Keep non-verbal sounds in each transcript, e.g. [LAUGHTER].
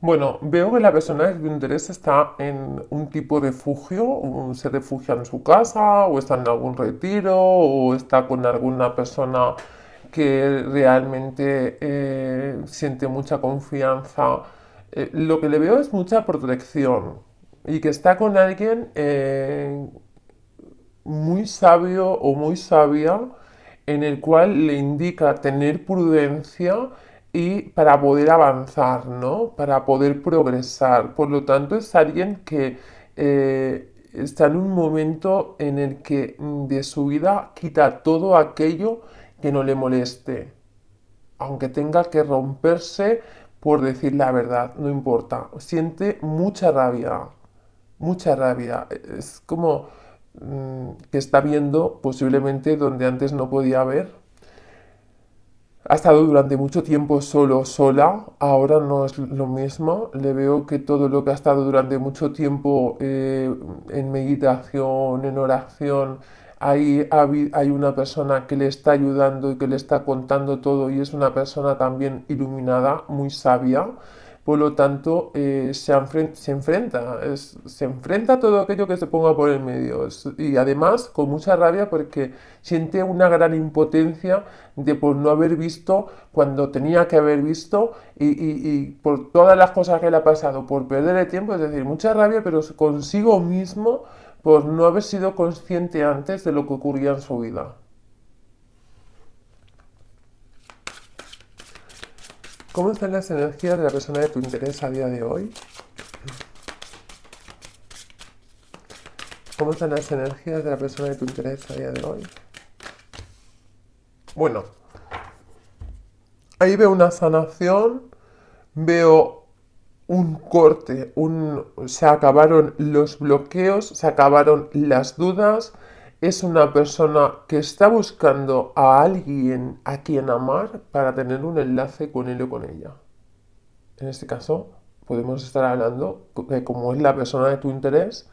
Bueno, veo que la persona de interés está en un tipo de refugio, se refugia en su casa o está en algún retiro o está con alguna persona que realmente eh, siente mucha confianza. Eh, lo que le veo es mucha protección y que está con alguien eh, muy sabio o muy sabia en el cual le indica tener prudencia y para poder avanzar, ¿no? Para poder progresar. Por lo tanto, es alguien que eh, está en un momento en el que mm, de su vida quita todo aquello que no le moleste. Aunque tenga que romperse por decir la verdad, no importa. Siente mucha rabia, mucha rabia. Es como mm, que está viendo posiblemente donde antes no podía ver ha estado durante mucho tiempo solo, sola, ahora no es lo mismo, le veo que todo lo que ha estado durante mucho tiempo eh, en meditación, en oración, ahí hay una persona que le está ayudando y que le está contando todo y es una persona también iluminada, muy sabia por lo tanto eh, se, enfrenta, se enfrenta a todo aquello que se ponga por el medio y además con mucha rabia porque siente una gran impotencia de por no haber visto cuando tenía que haber visto y, y por todas las cosas que le ha pasado, por perder el tiempo, es decir, mucha rabia pero consigo mismo por no haber sido consciente antes de lo que ocurría en su vida. ¿Cómo están las energías de la persona de tu interés a día de hoy? ¿Cómo están las energías de la persona de tu interés a día de hoy? Bueno, ahí veo una sanación, veo un corte, se acabaron los bloqueos, se acabaron las dudas, es una persona que está buscando a alguien a quien amar para tener un enlace con él o con ella. En este caso, podemos estar hablando de cómo es la persona de tu interés.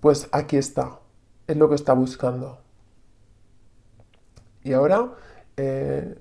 Pues aquí está, es lo que está buscando. Y ahora, eh,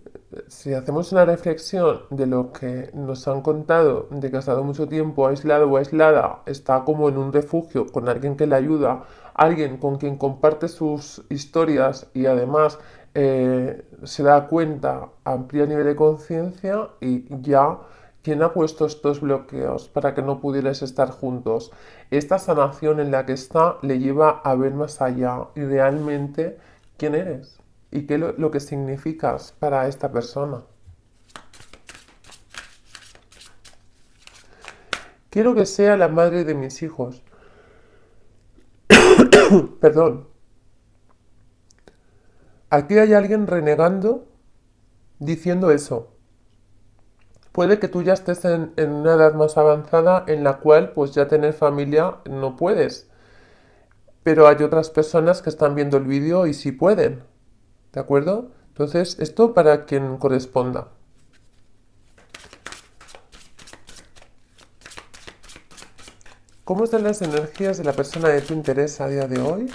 si hacemos una reflexión de lo que nos han contado, de que ha estado mucho tiempo aislado o aislada, está como en un refugio con alguien que le ayuda alguien con quien comparte sus historias y además eh, se da cuenta, amplía nivel de conciencia y ya quien ha puesto estos bloqueos para que no pudieras estar juntos. Esta sanación en la que está le lleva a ver más allá y realmente quién eres y qué es lo que significas para esta persona. Quiero que sea la madre de mis hijos. [COUGHS] Perdón. Aquí hay alguien renegando diciendo eso. Puede que tú ya estés en, una edad más avanzada en la cual pues ya tener familia no puedes. Pero hay otras personas que están viendo el vídeo y sí pueden. ¿De acuerdo? Entonces, esto para quien corresponda. ¿Cómo están las energías de la persona de tu interés a día de hoy?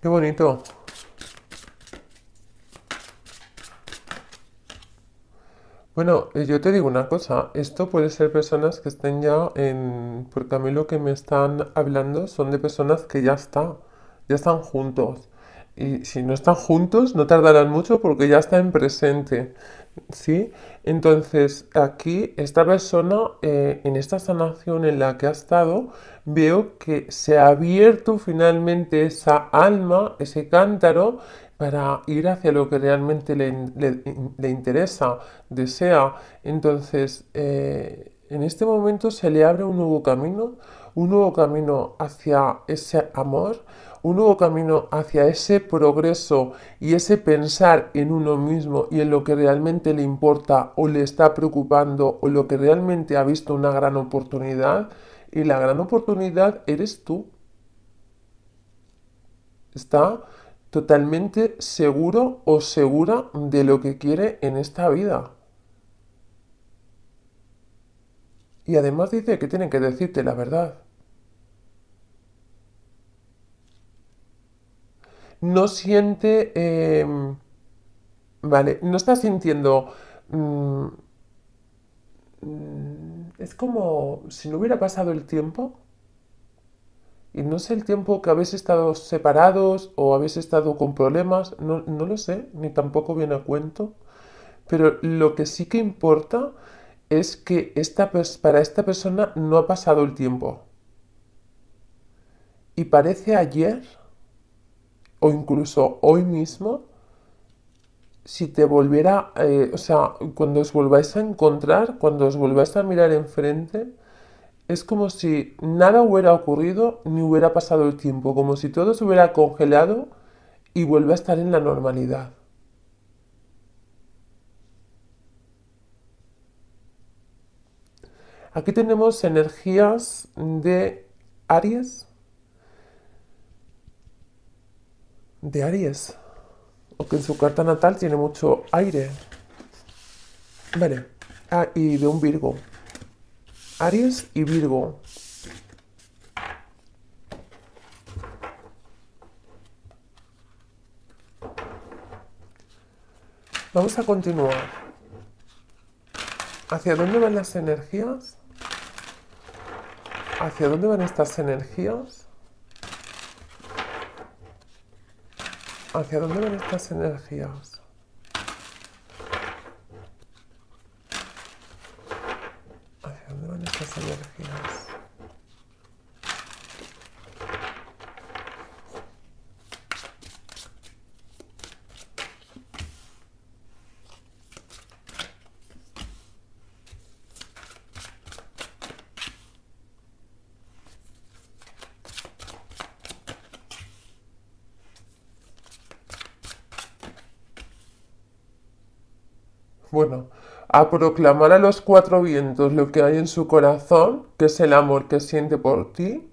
Qué bonito. Bueno, eh, yo te digo una cosa, esto puede ser personas que estén ya en... porque a mí lo que me están hablando son de personas que ya está, ya están juntos. Y si no están juntos, no tardarán mucho porque ya están en presente. ¿sí? Entonces aquí esta persona eh, en esta sanación en la que ha estado veo que se ha abierto finalmente esa alma, ese cántaro para ir hacia lo que realmente le, interesa, desea. Entonces eh, en este momento se le abre un nuevo camino un nuevo camino hacia ese amor, un nuevo camino hacia ese progreso y ese pensar en uno mismo y en lo que realmente le importa o le está preocupando o lo que realmente ha visto una gran oportunidad. Y la gran oportunidad eres tú. Está totalmente seguro o segura de lo que quiere en esta vida. Y además dice que tienen que decirte la verdad. No siente... Em, vale, no está sintiendo... Mm, es como si no hubiera pasado el tiempo. Y no sé el tiempo que habéis estado separados o habéis estado con problemas, no, no lo sé, ni tampoco viene a cuento. Pero lo que sí que importa es que esta, para esta persona no ha pasado el tiempo. Y parece ayer, o incluso hoy mismo, si te volviera, eh, o sea, cuando os volváis a encontrar, cuando os volváis a mirar enfrente, es como si nada hubiera ocurrido ni hubiera pasado el tiempo, como si todo se hubiera congelado y vuelve a estar en la normalidad. Aquí tenemos energías de Aries. De Aries. O que en su carta natal tiene mucho aire. Vale. Ah, y de un Virgo. Aries y Virgo. Vamos a continuar. ¿Hacia dónde van las energías? ¿Hacia dónde van estas energías? ¿Hacia dónde van estas energías? ¿Hacia dónde van estas energías? bueno, a proclamar a los cuatro vientos lo que hay en su corazón, que es el amor que siente por ti,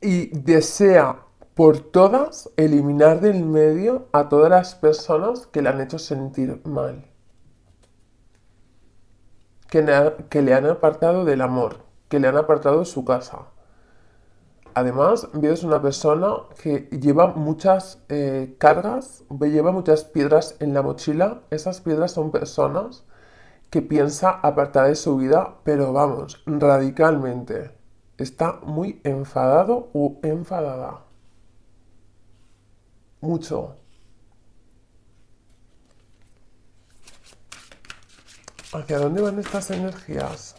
y desea por todas eliminar del medio a todas las personas que le han hecho sentir mal, que, le han apartado del amor, que le han apartado de su casa Además, Veo es una persona que lleva muchas eh, cargas, lleva muchas piedras en la mochila. Esas piedras son personas que piensa apartar de su vida, pero vamos, radicalmente. Está muy enfadado o enfadada. Mucho. ¿Hacia dónde van estas energías?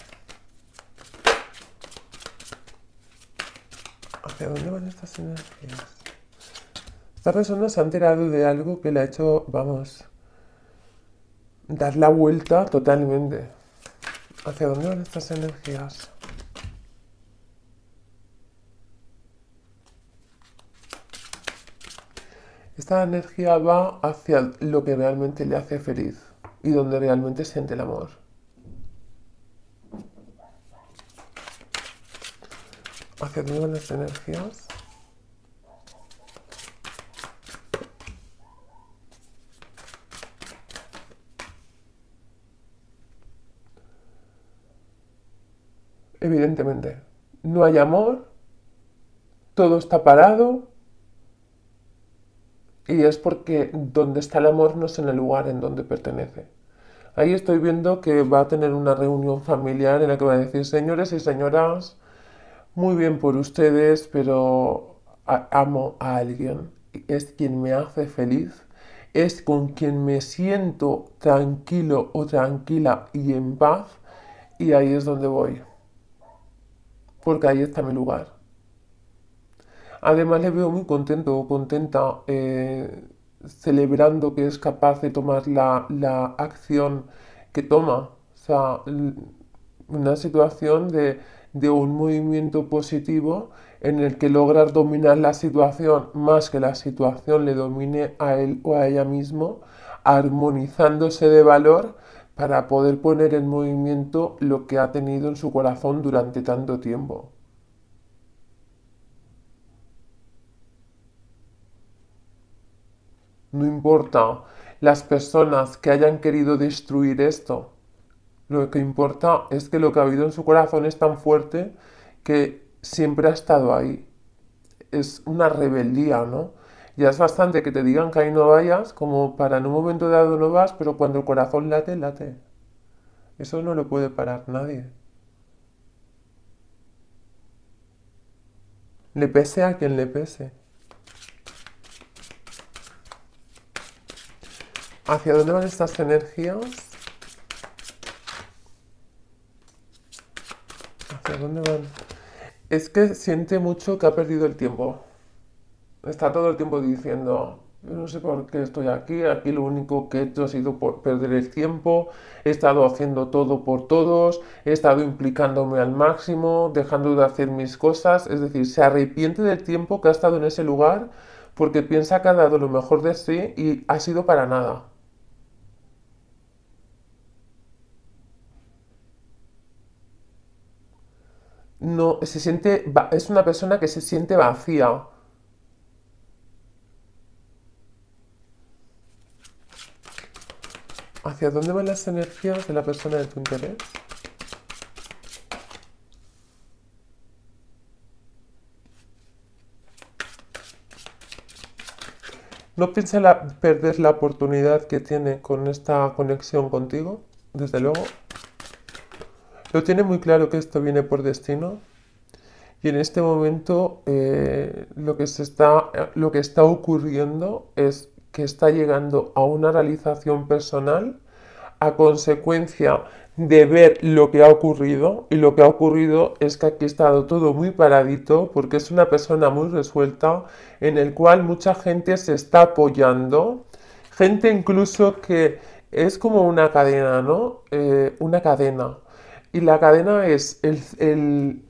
¿Hacia dónde van estas energías? Esta persona se ha enterado de algo que le ha hecho, vamos, dar la vuelta totalmente. ¿Hacia dónde van estas energías? Esta energía va hacia lo que realmente le hace feliz y donde realmente siente el amor. hacia las energías. Evidentemente, no hay amor, todo está parado y es porque donde está el amor no es en el lugar en donde pertenece. Ahí estoy viendo que va a tener una reunión familiar en la que va a decir, señores y señoras, muy bien por ustedes, pero amo a alguien. Es quien me hace feliz, es con quien me siento tranquilo o tranquila y en paz, y ahí es donde voy. Porque ahí está mi lugar. Además le veo muy contento o contenta eh, celebrando que es capaz de tomar la, la acción que toma. O sea, una situación de de un movimiento positivo en el que lograr dominar la situación más que la situación le domine a él o a ella mismo, armonizándose de valor para poder poner en movimiento lo que ha tenido en su corazón durante tanto tiempo. No importa las personas que hayan querido destruir esto, lo que importa es que lo que ha habido en su corazón es tan fuerte que siempre ha estado ahí. Es una rebeldía, ¿no? Ya es bastante que te digan que ahí no vayas, como para en un momento dado no vas, pero cuando el corazón late, late. Eso no lo puede parar nadie. Le pese a quien le pese. ¿Hacia dónde van estas energías? dónde van? Es que siente mucho que ha perdido el tiempo. Está todo el tiempo diciendo, yo no sé por qué estoy aquí, aquí lo único que he hecho ha sido por perder el tiempo, he estado haciendo todo por todos, he estado implicándome al máximo, dejando de hacer mis cosas, es decir, se arrepiente del tiempo que ha estado en ese lugar porque piensa que ha dado lo mejor de sí y ha sido para nada. no se siente es una persona que se siente vacía. ¿Hacia dónde van las energías de la persona de tu interés? ¿No piensa perder la oportunidad que tiene con esta conexión contigo? Desde luego. Lo tiene muy claro que esto viene por destino y en este momento eh, lo, que se está, eh, lo que está ocurriendo es que está llegando a una realización personal a consecuencia de ver lo que ha ocurrido y lo que ha ocurrido es que aquí ha estado todo muy paradito porque es una persona muy resuelta en el cual mucha gente se está apoyando gente incluso que es como una cadena no eh, una cadena y la cadena es el,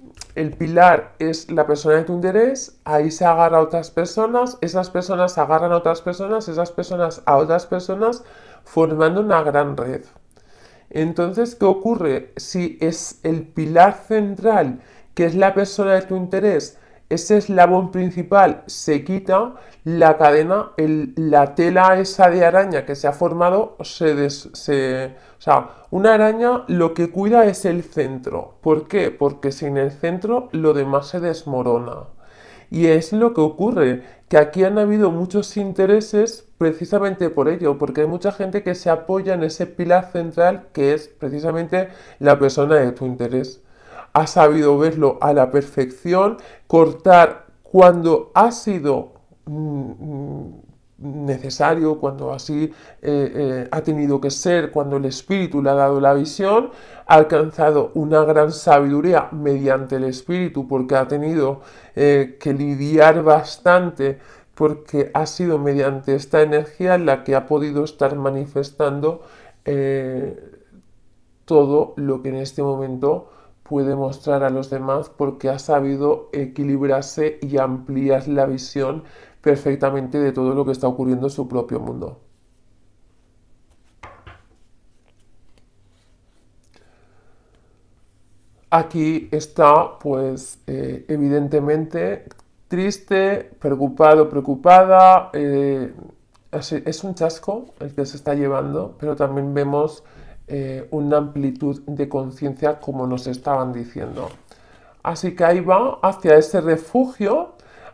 pilar es la persona de tu interés, ahí se agarra a otras personas, esas personas agarran a otras personas, esas personas a otras personas, formando una gran red. Entonces, ¿qué ocurre si es el pilar central, que es la persona de tu interés? Ese eslabón principal se quita, la cadena, la tela esa de araña que se ha formado se, des, se o sea, una araña lo que cuida es el centro. ¿Por qué? Porque sin el centro lo demás se desmorona. Y es lo que ocurre, que aquí han habido muchos intereses precisamente por ello, porque hay mucha gente que se apoya en ese pilar central que es precisamente la persona de tu interés. Ha sabido verlo a la perfección, cortar cuando ha sido mm, mm, necesario, cuando así eh, eh, ha tenido que ser, cuando el Espíritu le ha dado la visión, ha alcanzado una gran sabiduría mediante el Espíritu, porque ha tenido eh, que lidiar bastante, porque ha sido mediante esta energía la que ha podido estar manifestando todo lo que en este momento puede mostrar a los demás porque ha sabido equilibrarse y ampliar la visión perfectamente de todo lo que está ocurriendo en su propio mundo. Aquí está, pues, eh, evidentemente triste, preocupado, preocupada. Eh, es un chasco el que se está llevando, pero también vemos eh, una amplitud de conciencia como nos estaban diciendo. Así que ahí va hacia ese refugio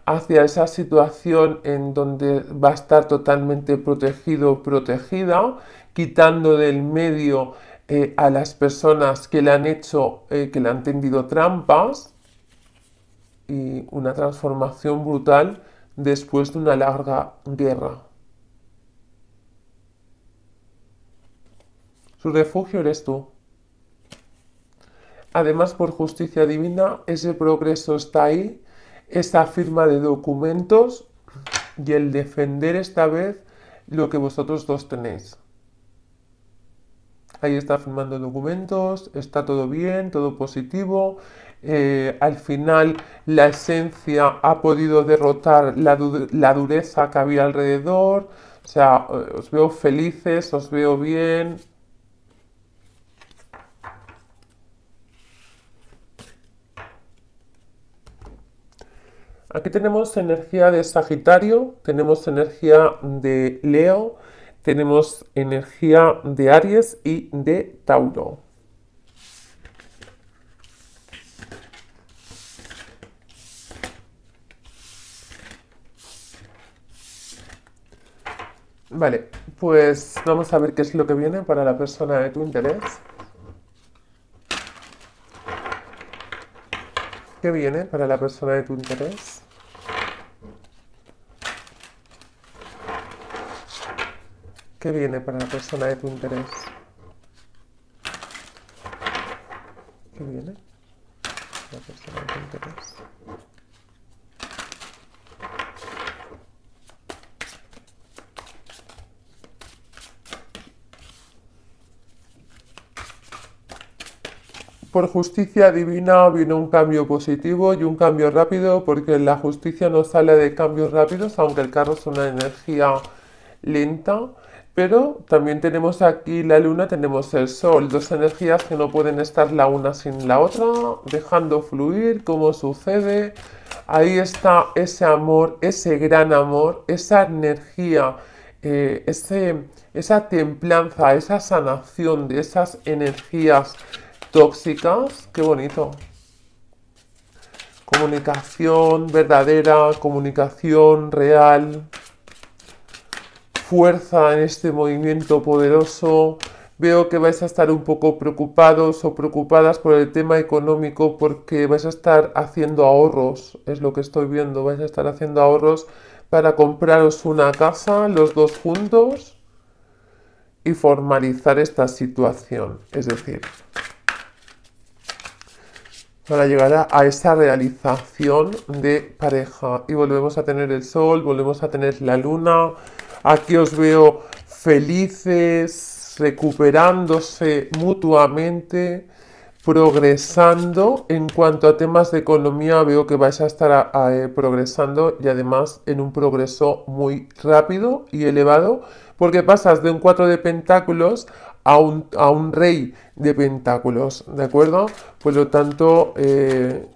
hacia esa situación en donde va a estar totalmente protegido protegida, quitando del medio eh, a las personas que le han hecho, eh, que le han tendido trampas y una transformación brutal después de una larga guerra. Su refugio eres tú. Además, por justicia divina, ese progreso está ahí esa firma de documentos y el defender esta vez lo que vosotros dos tenéis. Ahí está firmando documentos, está todo bien, todo positivo. Eh, al final la esencia ha podido derrotar la, la dureza que había alrededor. O sea, eh, os veo felices, os veo bien, Aquí tenemos energía de Sagitario, tenemos energía de Leo, tenemos energía de Aries y de Tauro. Vale, pues vamos a ver qué es lo que viene para la persona de tu interés. ¿Qué viene para la persona de tu interés? ¿Qué viene para la persona de tu interés. ¿Qué viene? La persona de tu interés. Por justicia divina viene un cambio positivo y un cambio rápido, porque la justicia no sale de cambios rápidos, aunque el carro es una energía lenta pero también tenemos aquí la luna, tenemos el sol, dos energías que no pueden estar la una sin la otra, dejando fluir como sucede. Ahí está ese amor, ese gran amor, esa energía, eh, ese, esa templanza, esa sanación de esas energías tóxicas. Qué bonito. Comunicación verdadera, comunicación real fuerza en este movimiento poderoso. Veo que vais a estar un poco preocupados o preocupadas por el tema económico porque vais a estar haciendo ahorros, es lo que estoy viendo, vais a estar haciendo ahorros para compraros una casa los dos juntos y formalizar esta situación. Es decir, para llegar a, esa realización de pareja. Y volvemos a tener el sol, volvemos a tener la luna. Aquí os veo felices, recuperándose mutuamente, progresando. En cuanto a temas de economía, veo que vais a estar eh, progresando y además en un progreso muy rápido y elevado, porque pasas de un cuatro de pentáculos a un, rey de pentáculos, ¿de acuerdo? Por lo tanto, eh,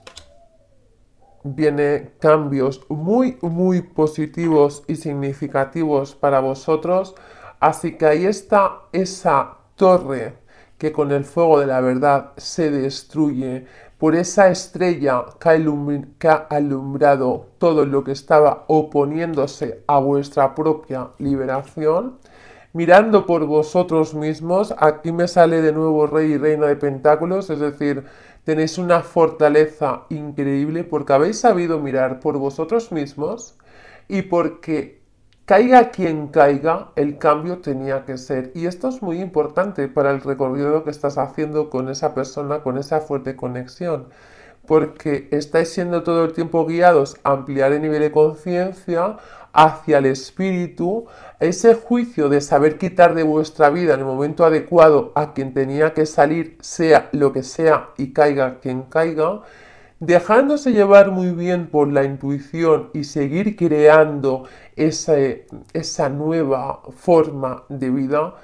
viene cambios muy, muy positivos y significativos para vosotros. Así que ahí está esa torre que con el fuego de la verdad se destruye. Por esa estrella que ha, que ha alumbrado todo lo que estaba oponiéndose a vuestra propia liberación mirando por vosotros mismos. Aquí me sale de nuevo rey y reina de pentáculos, es decir, tenéis una fortaleza increíble porque habéis sabido mirar por vosotros mismos y porque caiga quien caiga, el cambio tenía que ser. Y esto es muy importante para el recorrido que estás haciendo con esa persona, con esa fuerte conexión. Porque estáis siendo todo el tiempo guiados a ampliar el nivel de conciencia, hacia el Espíritu, ese juicio de saber quitar de vuestra vida en el momento adecuado a quien tenía que salir, sea lo que sea y caiga quien caiga, dejándose llevar muy bien por la intuición y seguir creando esa, nueva forma de vida,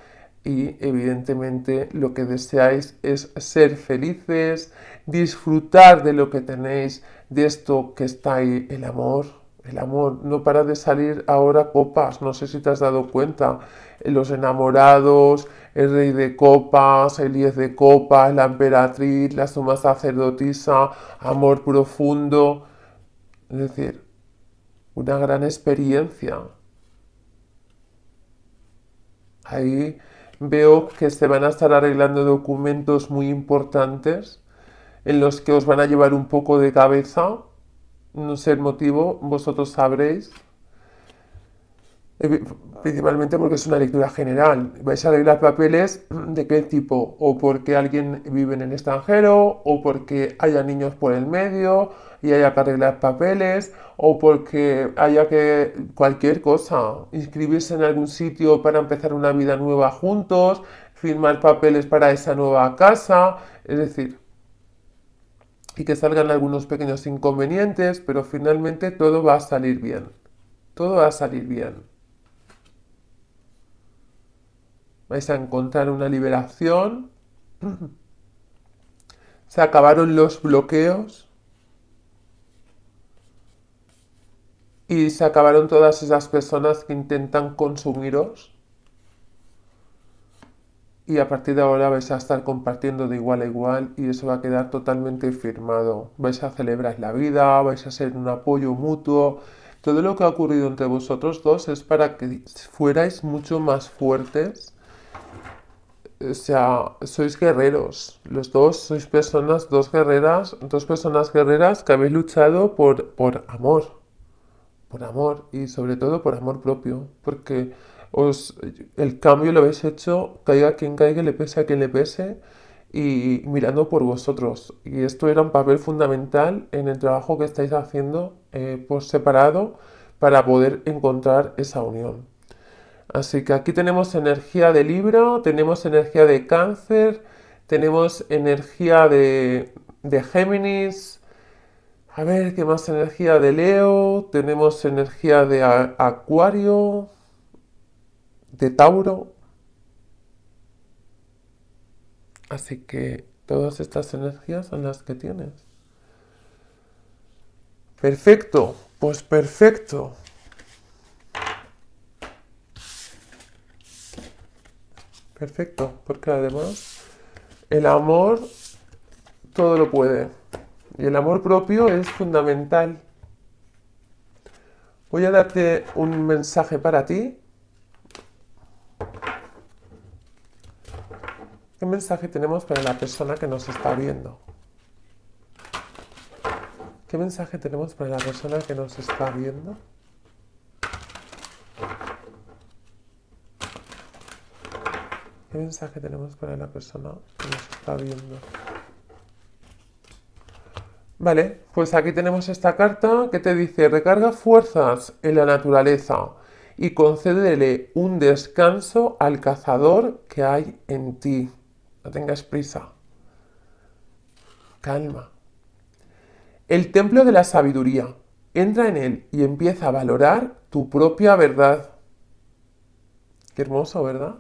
y evidentemente lo que deseáis es ser felices, disfrutar de lo que tenéis, de esto que está ahí, el amor, el amor no para de salir ahora copas, no sé si te has dado cuenta. Los enamorados, el rey de copas, el 10 de copas, la emperatriz, la suma sacerdotisa, amor profundo. Es decir, una gran experiencia. Ahí veo que se van a estar arreglando documentos muy importantes en los que os van a llevar un poco de cabeza no ser motivo, vosotros sabréis, eh, principalmente porque es una lectura general. Vais a arreglar papeles mm, de qué tipo, o porque alguien vive en el extranjero, o porque haya niños por el medio y haya que arreglar papeles, o porque haya que cualquier cosa, inscribirse en algún sitio para empezar una vida nueva juntos, firmar papeles para esa nueva casa, es decir, y que salgan algunos pequeños inconvenientes, pero finalmente todo va a salir bien. Todo va a salir bien. Vais a encontrar una liberación. [CLEARS THROAT] Se acabaron los bloqueos. Y se acabaron todas esas personas que intentan consumiros y a partir de ahora vais a estar compartiendo de igual a igual y eso va a quedar totalmente firmado. Vais a celebrar la vida, vais a ser un apoyo mutuo. Todo lo que ha ocurrido entre vosotros dos es para que fuerais mucho más fuertes. O sea, sois guerreros. Los dos sois personas, dos guerreras, dos personas guerreras que habéis luchado por, por amor. Por amor y sobre todo por amor propio. Porque os, el cambio lo habéis hecho, caiga quien caiga, le pese a quien le pese, y mirando por vosotros. Y esto era un papel fundamental en el trabajo que estáis haciendo eh, por separado para poder encontrar esa unión. Así que aquí tenemos energía de Libra, tenemos energía de Cáncer, tenemos energía de, de Géminis, a ver qué más energía de Leo, tenemos energía de Acuario, de Tauro. Así que todas estas energías son las que tienes. Perfecto, pues perfecto. Perfecto, porque además el amor todo lo puede. Y el amor propio es fundamental. Voy a darte un mensaje para ti ¿Qué mensaje tenemos para la persona que nos está viendo? ¿Qué mensaje tenemos para la persona que nos está viendo? ¿Qué mensaje tenemos para la persona que nos está viendo? Vale, pues aquí tenemos esta carta que te dice, recarga fuerzas en la naturaleza y concédele un descanso al cazador que hay en ti no tengas prisa. Calma. El templo de la sabiduría. Entra en él y empieza a valorar tu propia verdad. Qué hermoso, ¿verdad?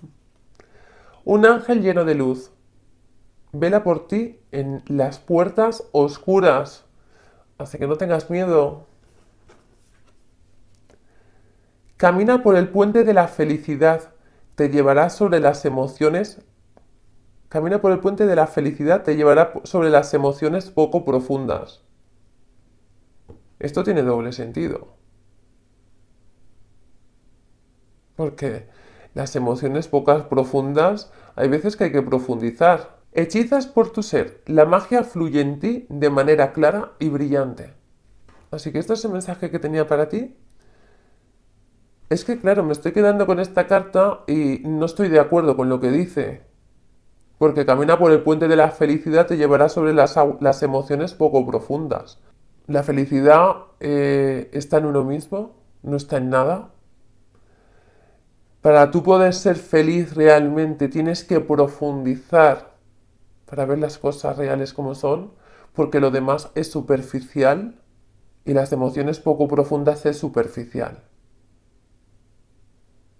[LAUGHS] Un ángel lleno de luz. Vela por ti en las puertas oscuras. Así que no tengas miedo. Camina por el puente de la felicidad te llevará sobre las emociones. Camina por el puente de la felicidad, te llevará sobre las emociones poco profundas. Esto tiene doble sentido. Porque las emociones pocas profundas hay veces que hay que profundizar. Hechizas por tu ser, la magia fluye en ti de manera clara y brillante. Así que este es el mensaje que tenía para ti es que claro, me estoy quedando con esta carta y no estoy de acuerdo con lo que dice. Porque camina por el puente de la felicidad te llevará sobre las, las emociones poco profundas. La felicidad eh, está en uno mismo, no está en nada. Para tú poder ser feliz realmente tienes que profundizar para ver las cosas reales como son, porque lo demás es superficial y las emociones poco profundas es superficial.